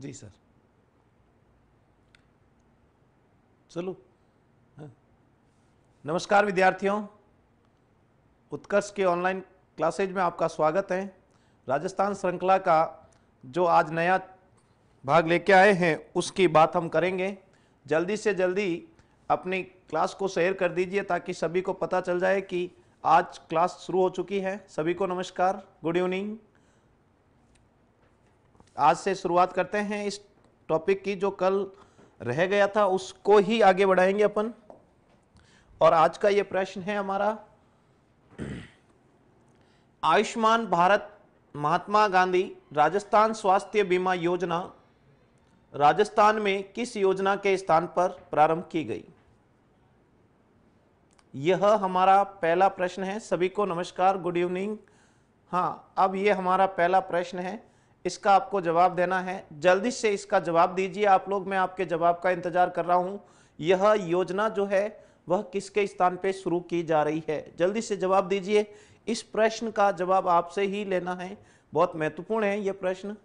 जी sir चलो हाँ। नमस्कार विद्यार्थियों उत्कर्ष के ऑनलाइन क्लासेज में आपका स्वागत है राजस्थान श्रृंखला का जो आज नया भाग लेके आए हैं उसकी बात हम करेंगे जल्दी से जल्दी अपनी क्लास को शेयर कर दीजिए ताकि सभी को पता चल जाए कि आज क्लास शुरू हो चुकी है सभी को नमस्कार गुड इवनिंग आज से शुरुआत करते हैं इस टॉपिक की जो कल रह गया था उसको ही आगे बढ़ाएंगे अपन और आज का ये प्रश्न है हमारा आयुष्मान भारत महात्मा गांधी राजस्थान स्वास्थ्य बीमा योजना राजस्थान में किस योजना के स्थान पर प्रारंभ की गई यह हमारा पहला प्रश्न है सभी को नमस्कार गुड इवनिंग हाँ अब ये हमारा पहला प्रश्न है इसका आपको जवाब देना है जल्दी से इसका जवाब दीजिए आप लोग मैं आपके जवाब का इंतजार कर रहा हूँ यह योजना जो है वह किसके स्थान पे शुरू की जा रही है जल्दी से जवाब दीजिए इस प्रश्न का जवाब आपसे ही लेना है बहुत महत्वपूर्ण है यह प्रश्न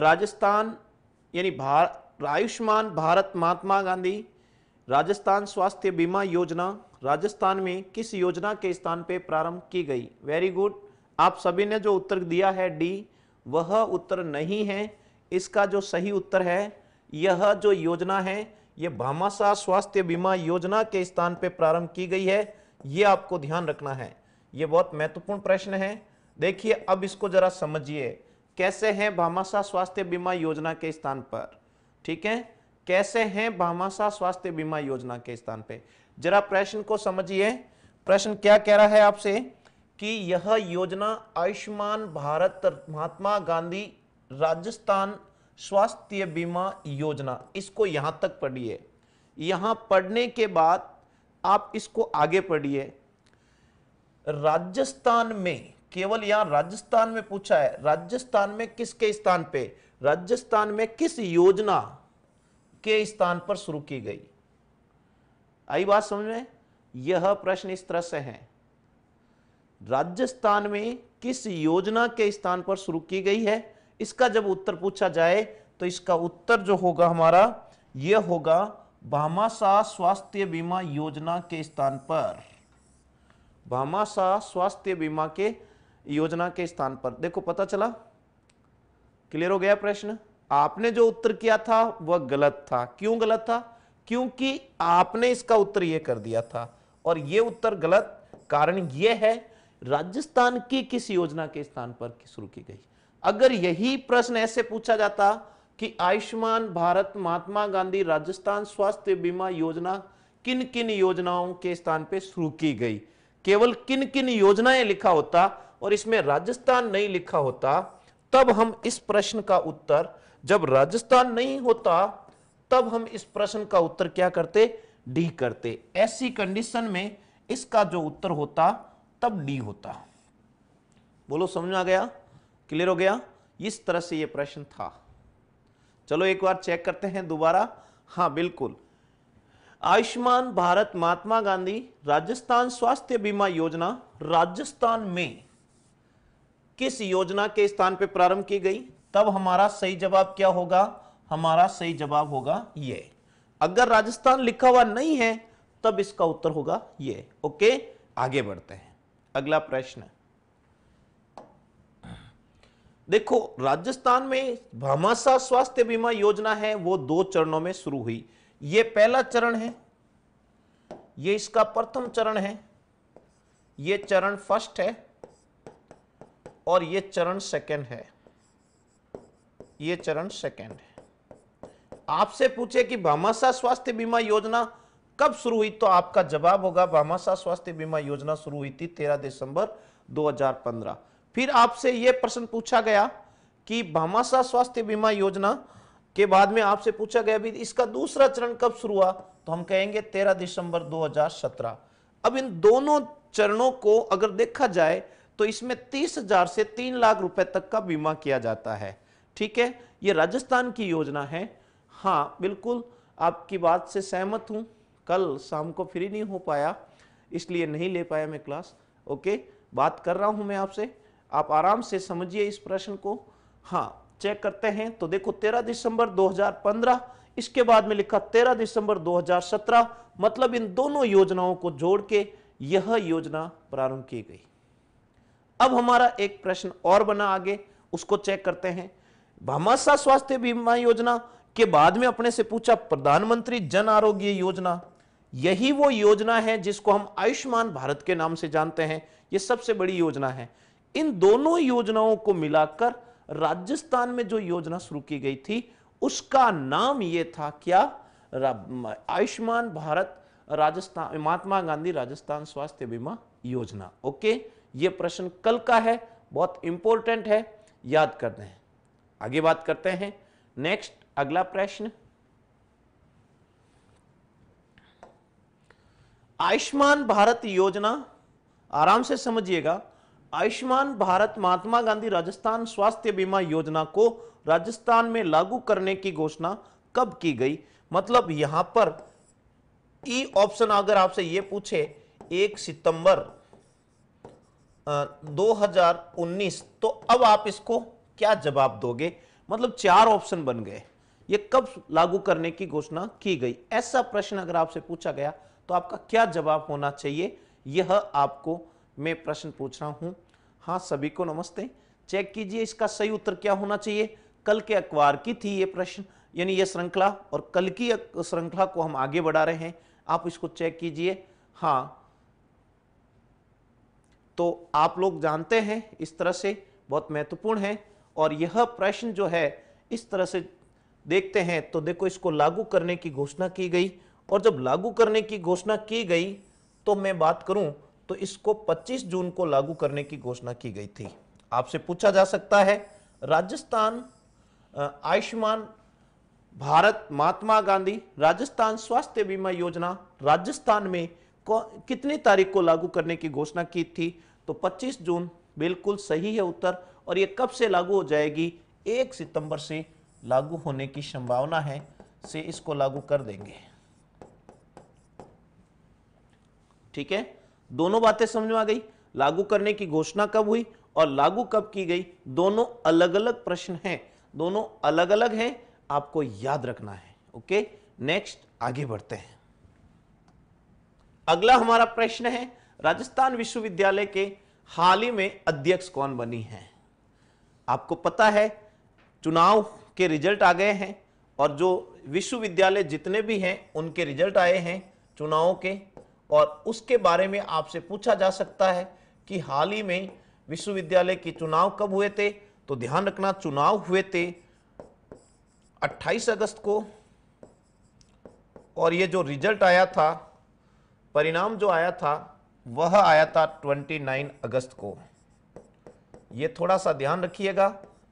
राजस्थान यानी भार आयुष्मान भारत महात्मा गांधी राजस्थान स्वास्थ्य बीमा योजना राजस्थान में किस योजना के स्थान पर प्रारंभ की गई वेरी गुड आप सभी ने जो उत्तर दिया है डी वह उत्तर नहीं है इसका जो सही उत्तर है यह जो योजना है यह भामाशाह स्वास्थ्य बीमा योजना के स्थान पर प्रारंभ की गई है यह आपको ध्यान रखना है यह बहुत महत्वपूर्ण प्रश्न है देखिए अब इसको जरा समझिए कैसे हैं भामाशाह स्वास्थ्य बीमा योजना के स्थान पर ठीक है कैसे हैं भामाशाह स्वास्थ्य बीमा योजना के स्थान पर जरा प्रश्न को समझिए प्रश्न क्या कह रहा है आपसे कि यह योजना आयुष्मान भारत महात्मा गांधी राजस्थान स्वास्थ्य बीमा योजना इसको यहां तक पढ़िए यहां पढ़ने के बाद आप इसको आगे पढ़िए राजस्थान में केवल यहां राजस्थान में पूछा है राजस्थान में किसके स्थान पे राजस्थान में किस योजना के स्थान पर शुरू की गई आई बात समझ में यह प्रश्न इस तरह से है राजस्थान में किस योजना के स्थान पर शुरू की गई है इसका जब उत्तर पूछा जाए तो इसका उत्तर जो होगा हमारा यह होगा भामाशाह स्वास्थ्य बीमा योजना के स्थान पर भामाशाह स्वास्थ्य बीमा के योजना के स्थान पर देखो पता चला क्लियर हो गया प्रश्न आपने जो उत्तर किया था वह गलत था क्यों गलत था क्योंकि आपने इसका उत्तर यह कर दिया था और ये उत्तर गलत कारण ये है राजस्थान की किस योजना के स्थान पर शुरू की गई अगर यही प्रश्न ऐसे पूछा जाता कि आयुष्मान भारत महात्मा गांधी राजस्थान स्वास्थ्य बीमा योजना किन किन योजनाओं के स्थान पर शुरू की गई केवल किन किन योजनाएं लिखा होता और इसमें राजस्थान नहीं लिखा होता तब हम इस प्रश्न का उत्तर जब राजस्थान नहीं होता तब हम इस प्रश्न का उत्तर क्या करते डी करते ऐसी कंडीशन में इसका जो उत्तर होता तब डी होता बोलो समझ आ गया क्लियर हो गया इस तरह से यह प्रश्न था चलो एक बार चेक करते हैं दोबारा हां बिल्कुल आयुष्मान भारत महात्मा गांधी राजस्थान स्वास्थ्य बीमा योजना राजस्थान में किस योजना के स्थान पर प्रारंभ की गई तब हमारा सही जवाब क्या होगा हमारा सही जवाब होगा ये अगर राजस्थान लिखा हुआ नहीं है तब इसका उत्तर होगा ये ओके आगे बढ़ते हैं अगला प्रश्न देखो राजस्थान में भामाशाह स्वास्थ्य बीमा योजना है वो दो चरणों में शुरू हुई ये पहला चरण है ये इसका प्रथम चरण है ये चरण फर्स्ट है और ये चरण सेकंड है ये चरण सेकंड है आपसे पूछे कि भामाशाह स्वास्थ्य बीमा योजना कब शुरू हुई तो आपका जवाब होगा भामाशाह स्वास्थ्य बीमा योजना शुरू हुई थी 13 दिसंबर 2015 फिर आपसे यह प्रश्न पूछा गया कि भामाशाह स्वास्थ्य बीमा योजना के बाद में आपसे पूछा गया भी इसका दूसरा चरण कब शुरू हुआ तो हम कहेंगे तेरह दिसंबर 2017 अब इन दोनों चरणों को अगर देखा जाए तो इसमें तीस से तीन लाख रुपए तक का बीमा किया जाता है ठीक है ये राजस्थान की योजना है हाँ बिल्कुल आपकी बात से सहमत हूँ कल शाम को फ्री नहीं हो पाया इसलिए नहीं ले पाया मैं क्लास ओके बात कर रहा हूँ मैं आपसे आप आराम से समझिए इस प्रश्न को हाँ चेक करते हैं तो देखो 13 दिसंबर 2015 इसके बाद में लिखा 13 दिसंबर 2017 मतलब इन दोनों योजनाओं को जोड़ के यह योजना प्रारंभ की गई अब हमारा एक प्रश्न और बना आगे उसको चेक करते हैं भामाशाह स्वास्थ्य बीमा योजना कि बाद में अपने से पूछा प्रधानमंत्री जन आरोग्य योजना यही वो योजना है जिसको हम आयुष्मान भारत के नाम से जानते हैं ये सबसे बड़ी योजना है इन दोनों योजनाओं को मिलाकर राजस्थान में जो योजना शुरू की गई थी उसका नाम ये था क्या आयुष्मान भारत राजस्थान महात्मा गांधी राजस्थान स्वास्थ्य बीमा योजना ओके ये प्रश्न कल का है बहुत इंपॉर्टेंट है याद करते हैं आगे बात करते हैं नेक्स्ट अगला प्रश्न आयुष्मान भारत योजना आराम से समझिएगा आयुष्मान भारत महात्मा गांधी राजस्थान स्वास्थ्य बीमा योजना को राजस्थान में लागू करने की घोषणा कब की गई मतलब यहां पर ई e ऑप्शन अगर आपसे ये पूछे एक सितंबर 2019 तो अब आप इसको क्या जवाब दोगे मतलब चार ऑप्शन बन गए ये कब लागू करने की घोषणा की गई ऐसा प्रश्न अगर आपसे पूछा गया तो आपका क्या जवाब होना चाहिए यह आपको मैं प्रश्न पूछ रहा हूं हाँ सभी को नमस्ते चेक कीजिए इसका सही उत्तर क्या होना चाहिए कल के अखबार की थी ये प्रश्न यानी यह श्रृंखला और कल की श्रृंखला को हम आगे बढ़ा रहे हैं आप इसको चेक कीजिए हाँ तो आप लोग जानते हैं इस तरह से बहुत महत्वपूर्ण है और यह प्रश्न जो है इस तरह से देखते हैं तो देखो इसको लागू करने की घोषणा की गई और जब लागू करने की घोषणा की गई तो मैं बात करूं तो इसको 25 जून को लागू करने की घोषणा की गई थी आपसे पूछा जा सकता है राजस्थान आयुष्मान भारत महात्मा गांधी राजस्थान स्वास्थ्य बीमा योजना राजस्थान में कितनी तारीख को लागू करने की घोषणा की थी तो 25 जून बिल्कुल सही है उत्तर और ये कब से लागू हो जाएगी एक सितंबर से लागू होने की संभावना है से इसको लागू कर देंगे ठीक है दोनों बातें समझ में आ गई लागू करने की घोषणा कब हुई और लागू कब की गई दोनों अलग अलग प्रश्न हैं दोनों अलग अलग हैं आपको याद रखना है ओके नेक्स्ट आगे बढ़ते हैं अगला हमारा प्रश्न है राजस्थान विश्वविद्यालय के हाल ही में अध्यक्ष कौन बनी है आपको पता है चुनाव के रिजल्ट आ गए हैं और जो विश्वविद्यालय जितने भी हैं उनके रिजल्ट आए हैं चुनावों के और उसके बारे में आपसे पूछा जा सकता है कि हाल ही में विश्वविद्यालय के चुनाव कब हुए थे तो ध्यान रखना चुनाव हुए थे 28 अगस्त को और ये जो रिजल्ट आया था परिणाम जो आया था वह आया था 29 अगस्त को ये थोड़ा सा ध्यान रखिएगा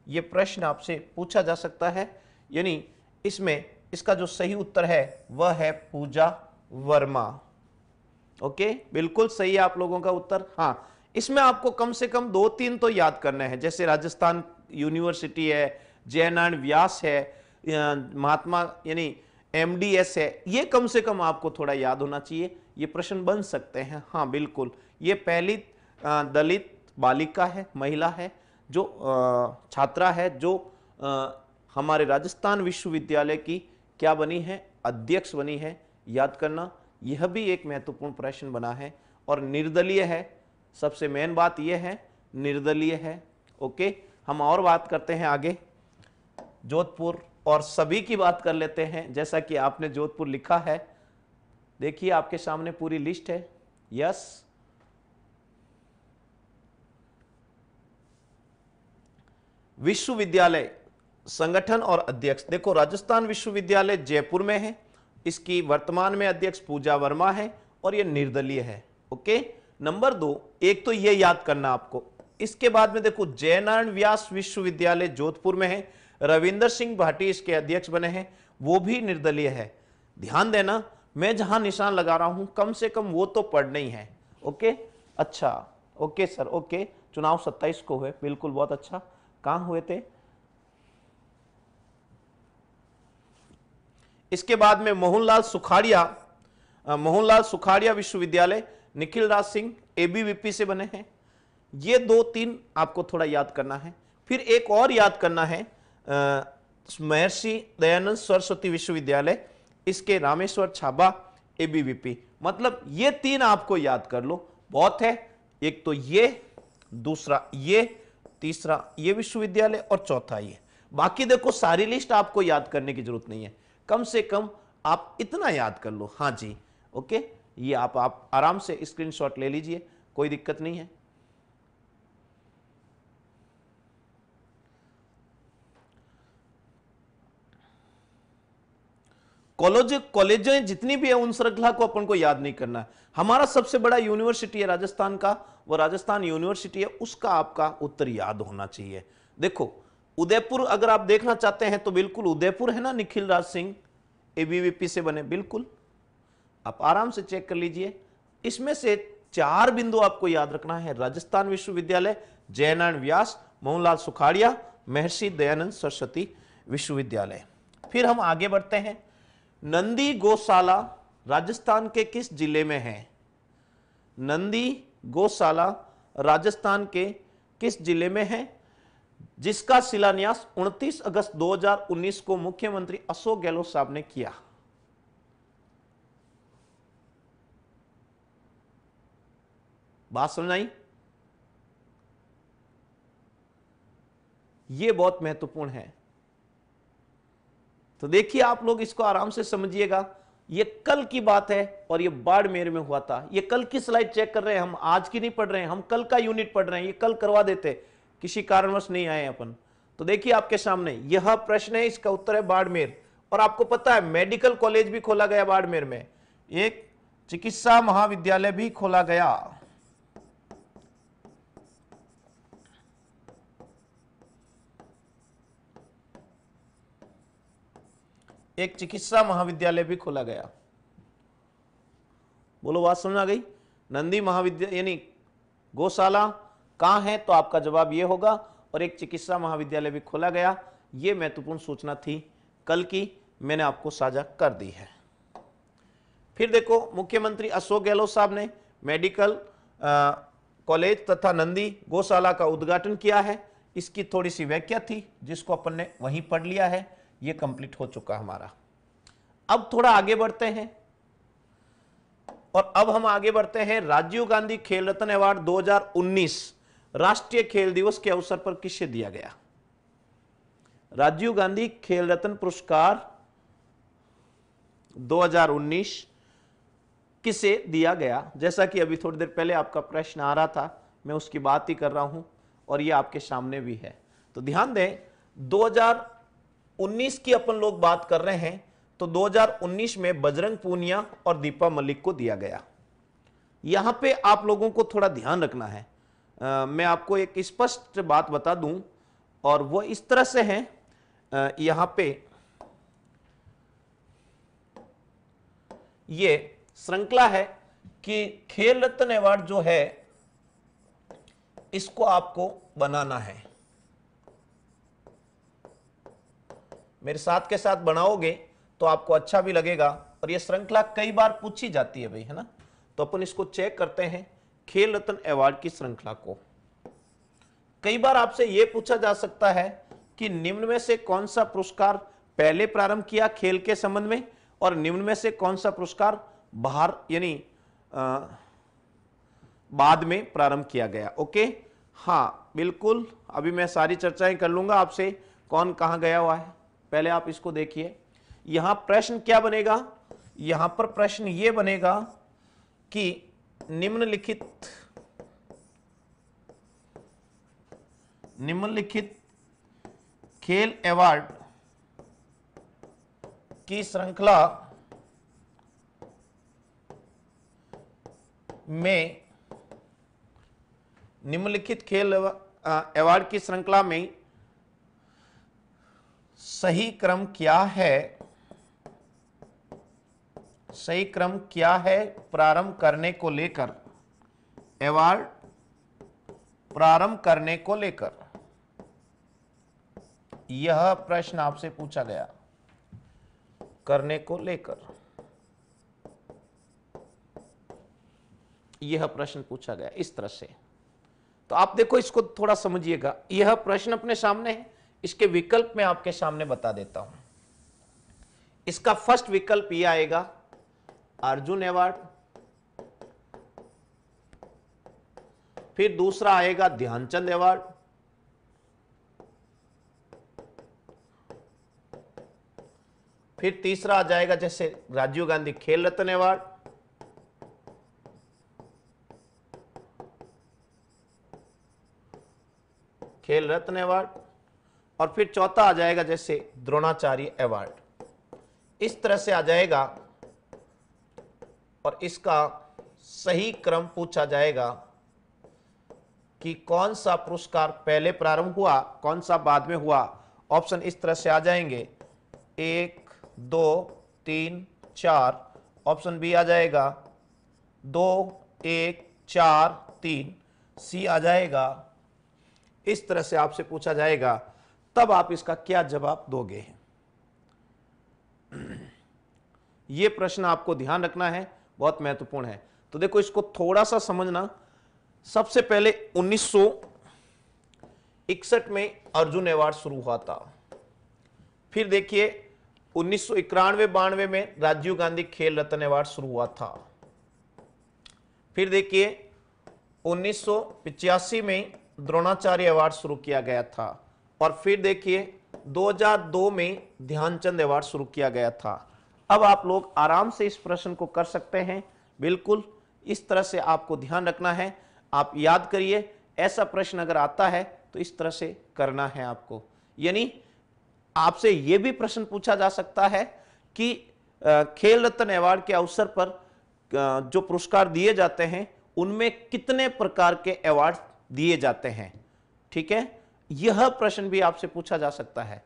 ये प्रश्न आपसे पूछा जा सकता है यानी इसमें इसका जो सही उत्तर है वह है पूजा वर्मा ओके बिल्कुल सही है आप लोगों का उत्तर हाँ इसमें आपको कम से कम दो तीन तो याद करने हैं जैसे राजस्थान यूनिवर्सिटी है जयनारायण व्यास है महात्मा यानी एमडीएस है ये कम से कम आपको थोड़ा याद होना चाहिए ये प्रश्न बन सकते हैं हाँ बिल्कुल ये पहली दलित बालिका है महिला है जो छात्रा है जो हमारे राजस्थान विश्वविद्यालय की क्या बनी है अध्यक्ष बनी है याद करना यह भी एक महत्वपूर्ण प्रश्न बना है और निर्दलीय है सबसे मेन बात यह है निर्दलीय है ओके हम और बात करते हैं आगे जोधपुर और सभी की बात कर लेते हैं जैसा कि आपने जोधपुर लिखा है देखिए आपके सामने पूरी लिस्ट है यस विश्वविद्यालय संगठन और अध्यक्ष देखो राजस्थान विश्वविद्यालय जयपुर में है इसकी वर्तमान में अध्यक्ष पूजा वर्मा है और यह निर्दलीय है ओके नंबर दो एक तो ये याद करना आपको इसके बाद में देखो जयनारायण व्यास विश्वविद्यालय जोधपुर में है रविंदर सिंह भाटी इसके अध्यक्ष बने हैं वो भी निर्दलीय है ध्यान देना मैं जहां निशान लगा रहा हूं कम से कम वो तो पढ़ना ही है ओके अच्छा ओके सर ओके चुनाव सत्ताईस को है बिल्कुल बहुत अच्छा कहां हुए थे इसके बाद में मोहनलाल सुखाड़िया मोहनलाल सुखाड़िया विश्वविद्यालय निखिल राज सिंह एबीवीपी से बने हैं ये दो तीन आपको थोड़ा याद करना है फिर एक और याद करना है महर्षि दयानंद सरस्वती विश्वविद्यालय इसके रामेश्वर छाबा एबीवीपी मतलब ये तीन आपको याद कर लो बहुत है एक तो ये दूसरा ये तीसरा ये विश्वविद्यालय और चौथा ये बाकी देखो सारी लिस्ट आपको याद करने की जरूरत नहीं है कम से कम आप इतना याद कर लो हाँ जी ओके ये आप आप आराम से स्क्रीनशॉट ले लीजिए कोई दिक्कत नहीं है कॉलेज कॉलेजें जितनी भी है उन श्रृंखला को अपन को याद नहीं करना है हमारा सबसे बड़ा यूनिवर्सिटी है राजस्थान का वो राजस्थान यूनिवर्सिटी है उसका आपका उत्तर याद होना चाहिए देखो उदयपुर अगर आप देखना चाहते हैं तो बिल्कुल उदयपुर है ना निखिल राज सिंह एबीवीपी से बने बिल्कुल आप आराम से चेक कर लीजिए इसमें से चार बिंदु आपको याद रखना है राजस्थान विश्वविद्यालय जयनारायण व्यास मोहनलाल सुखाड़िया महर्षि दयानंद सरस्वती विश्वविद्यालय फिर हम आगे बढ़ते हैं नंदी गौशाला राजस्थान के किस जिले में है नंदी गौशाला राजस्थान के किस जिले में है जिसका शिलान्यास 29 अगस्त 2019 को मुख्यमंत्री अशोक गहलोत साहब ने किया बात समझ आई ये बहुत महत्वपूर्ण है तो देखिए आप लोग इसको आराम से समझिएगा ये कल की बात है और ये बाड़मेर में हुआ था ये कल की स्लाइड चेक कर रहे हैं हम आज की नहीं पढ़ रहे हैं हम कल का यूनिट पढ़ रहे हैं ये कल करवा देते किसी कारणवश नहीं आए अपन तो देखिए आपके सामने यह प्रश्न है इसका उत्तर है बाड़मेर और आपको पता है मेडिकल कॉलेज भी खोला गया बाड़मेर में एक चिकित्सा महाविद्यालय भी खोला गया एक चिकित्सा महाविद्यालय भी खोला गया बोलो बात समझ आ गई नंदी महाविद्यालय यानी गौशाला कहाँ है तो आपका जवाब ये होगा और एक चिकित्सा महाविद्यालय भी खोला गया ये महत्वपूर्ण सूचना थी कल की मैंने आपको साझा कर दी है फिर देखो मुख्यमंत्री अशोक गहलोत साहब ने मेडिकल कॉलेज तथा नंदी गौशाला का उद्घाटन किया है इसकी थोड़ी सी व्याख्या थी जिसको अपन ने वहीं पढ़ लिया है ये कंप्लीट हो चुका हमारा अब थोड़ा आगे बढ़ते हैं और अब हम आगे बढ़ते हैं राजीव गांधी खेल रत्न अवार्ड 2019 राष्ट्रीय खेल दिवस के अवसर पर किसे दिया गया राजीव गांधी खेल रत्न पुरस्कार 2019 किसे दिया गया जैसा कि अभी थोड़ी देर पहले आपका प्रश्न आ रहा था मैं उसकी बात ही कर रहा हूं और यह आपके सामने भी है तो ध्यान दें 2019 की अपन लोग बात कर रहे हैं तो 2019 में बजरंग पूनिया और दीपा मलिक को दिया गया यहां पे आप लोगों को थोड़ा ध्यान रखना है आ, मैं आपको एक स्पष्ट बात बता दूं और वो इस तरह से है आ, यहां पे ये श्रृंखला है कि खेल रत्न अवार्ड जो है इसको आपको बनाना है मेरे साथ के साथ बनाओगे तो आपको अच्छा भी लगेगा और यह श्रृंखला कई बार पूछी जाती है भाई है ना तो अपन इसको चेक करते हैं खेल रत्न अवार्ड की श्रृंखला को कई बार आपसे यह पूछा जा सकता है कि निम्न में से कौन सा पुरस्कार पहले प्रारंभ किया खेल के संबंध में और निम्न में से कौन सा पुरस्कार बाहर यानी बाद में प्रारंभ किया गया ओके हाँ बिल्कुल अभी मैं सारी चर्चाएं कर लूंगा आपसे कौन कहा गया हुआ है पहले आप इसको देखिए यहां प्रश्न क्या बनेगा यहां पर प्रश्न ये बनेगा कि निम्नलिखित निम्नलिखित खेल अवार्ड की श्रृंखला में निम्नलिखित खेल अवार्ड की श्रृंखला में सही क्रम क्या है सही क्रम क्या है प्रारंभ करने को लेकर एवार्ड प्रारंभ करने को लेकर यह प्रश्न आपसे पूछा गया करने को लेकर यह प्रश्न पूछा गया इस तरह से तो आप देखो इसको थोड़ा समझिएगा यह प्रश्न अपने सामने है इसके विकल्प में आपके सामने बता देता हूं इसका फर्स्ट विकल्प यह आएगा अर्जुन अवार्ड फिर दूसरा आएगा ध्यानचंद अवार्ड फिर तीसरा आ जाएगा जैसे राजीव गांधी खेल रत्न अवार्ड खेल रत्न अवार्ड और फिर चौथा आ जाएगा जैसे द्रोणाचार्य अवार्ड इस तरह से आ जाएगा और इसका सही क्रम पूछा जाएगा कि कौन सा पुरस्कार पहले प्रारंभ हुआ कौन सा बाद में हुआ ऑप्शन इस तरह से आ जाएंगे एक दो तीन चार ऑप्शन बी आ जाएगा दो एक चार तीन सी आ जाएगा इस तरह से आपसे पूछा जाएगा तब आप इसका क्या जवाब दोगे ये प्रश्न आपको ध्यान रखना है बहुत महत्वपूर्ण है तो देखो इसको थोड़ा सा समझना सबसे पहले 1961 में अर्जुन अवार्ड शुरू हुआ था फिर देखिए उन्नीस सौ बानवे में राजीव गांधी खेल रत्न अवार्ड शुरू हुआ था फिर देखिए उन्नीस में द्रोणाचार्य अवार्ड शुरू किया गया था और फिर देखिए 2002 में ध्यानचंद अवार्ड शुरू किया गया था अब आप लोग आराम से इस प्रश्न को कर सकते हैं बिल्कुल इस तरह से आपको ध्यान रखना है आप याद करिए ऐसा प्रश्न अगर आता है तो इस तरह से करना है आपको यानी आपसे ये भी प्रश्न पूछा जा सकता है कि खेल रत्न अवार्ड के अवसर पर जो पुरस्कार दिए जाते हैं उनमें कितने प्रकार के अवार्ड दिए जाते हैं ठीक है यह प्रश्न भी आपसे पूछा जा सकता है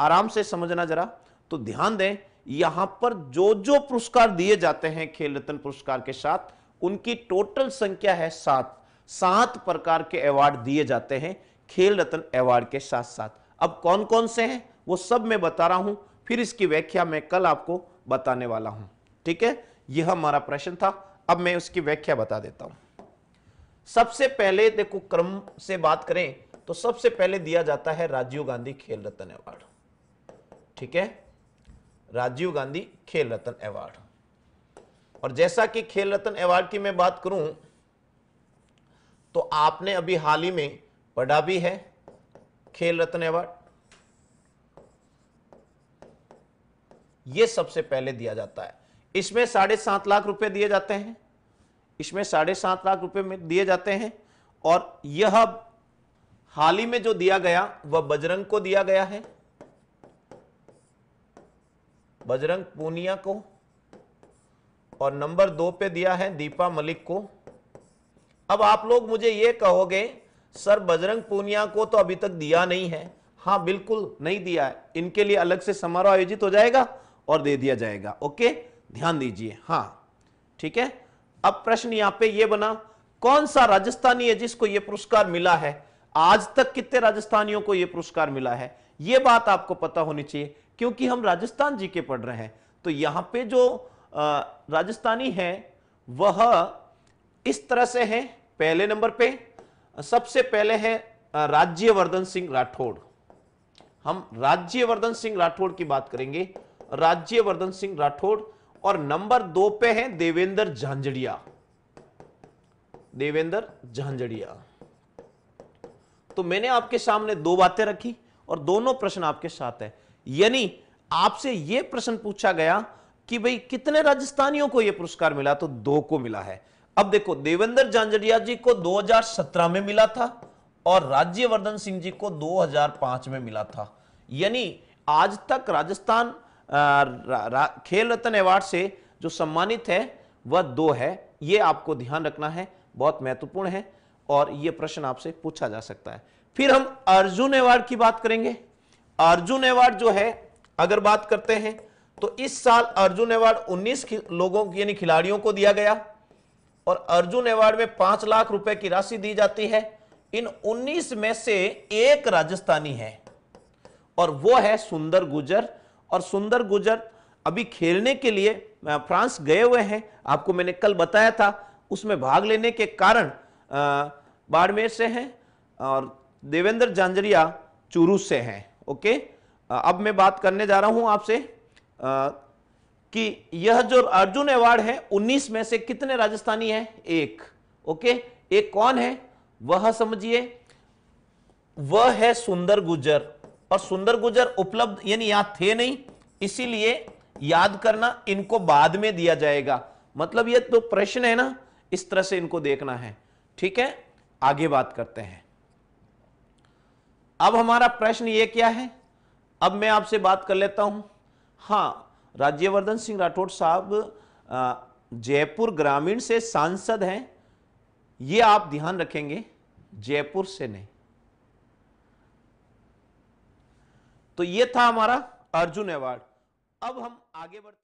आराम से समझना जरा तो ध्यान दें यहां पर जो जो पुरस्कार दिए जाते हैं खेल रत्न पुरस्कार के साथ उनकी टोटल संख्या है सात सात प्रकार के अवार्ड दिए जाते हैं खेल रत्न अवार्ड के साथ साथ अब कौन कौन से हैं वो सब मैं बता रहा हूं फिर इसकी व्याख्या मैं कल आपको बताने वाला हूं ठीक है यह हमारा प्रश्न था अब मैं उसकी व्याख्या बता देता हूं सबसे पहले देखो क्रम से बात करें तो सबसे पहले दिया जाता है राजीव गांधी खेल रत्न अवार्ड ठीक है राजीव गांधी खेल रत्न अवार्ड और जैसा कि खेल रत्न अवार्ड की मैं बात करूं तो आपने अभी हाल ही में पढ़ा भी है खेल रत्न अवार्ड यह सबसे पहले दिया जाता है इसमें साढ़े सात लाख रुपए दिए जाते हैं इसमें साढ़े सात लाख रुपए में दिए जाते हैं और यह हाल ही में जो दिया गया वह बजरंग को दिया गया है बजरंग पूनिया को और नंबर दो पे दिया है दीपा मलिक को अब आप लोग मुझे यह कहोगे सर बजरंग पूनिया को तो अभी तक दिया नहीं है हां बिल्कुल नहीं दिया है इनके लिए अलग से समारोह आयोजित हो जाएगा और दे दिया जाएगा ओके ध्यान दीजिए हाँ ठीक है अब प्रश्न यहां पे ये बना कौन सा राजस्थानी है जिसको यह पुरस्कार मिला है आज तक कितने राजस्थानियों को यह पुरस्कार मिला है यह बात आपको पता होनी चाहिए क्योंकि हम राजस्थान जी के पढ़ रहे हैं तो यहां पे जो राजस्थानी है वह इस तरह से है पहले नंबर पे सबसे पहले है राज्यवर्धन सिंह राठौड़ हम राज्यवर्धन सिंह राठौड़ की बात करेंगे राज्यवर्धन सिंह राठौड़ और नंबर दो पे है देवेंद्र झांझड़िया देवेंद्र झांझड़िया तो मैंने आपके सामने दो बातें रखी और दोनों प्रश्न आपके साथ है यानी आपसे यह प्रश्न पूछा गया कि भाई कितने राजस्थानियों को यह पुरस्कार मिला तो दो को मिला है अब देखो देवेंद्र जांजड़िया जी को 2017 में मिला था और राज्यवर्धन सिंह जी को 2005 में मिला था यानी आज तक राजस्थान रा, खेल रत्न अवार्ड से जो सम्मानित है वह दो है यह आपको ध्यान रखना है बहुत महत्वपूर्ण है और यह प्रश्न आपसे पूछा जा सकता है फिर हम अर्जुन अवार्ड की बात करेंगे अर्जुन अवार्ड जो है अगर बात करते हैं तो इस साल अर्जुन अवार्ड 19 लोगों यानी खिलाड़ियों को दिया गया और अर्जुन अवार्ड में पांच लाख रुपए की राशि दी जाती है इन 19 में से एक राजस्थानी है और वो है सुंदर गुजर और सुंदर गुजर अभी खेलने के लिए फ्रांस गए हुए हैं आपको मैंने कल बताया था उसमें भाग लेने के कारण बाड़मेर से हैं और देवेंद्र जांजरिया चूरू से हैं ओके अब मैं बात करने जा रहा हूं आपसे कि यह जो अर्जुन अवार्ड है 19 में से कितने राजस्थानी हैं एक ओके एक कौन है वह समझिए वह है सुंदर गुजर और सुंदर गुजर उपलब्ध यानी यहां थे नहीं इसीलिए याद करना इनको बाद में दिया जाएगा मतलब यह तो प्रश्न है ना इस तरह से इनको देखना है ठीक है आगे बात करते हैं अब हमारा प्रश्न ये क्या है अब मैं आपसे बात कर लेता हूं हां राज्यवर्धन सिंह राठौड़ साहब जयपुर ग्रामीण से सांसद हैं ये आप ध्यान रखेंगे जयपुर से नहीं तो ये था हमारा अर्जुन अवार्ड अब हम आगे बढ़ते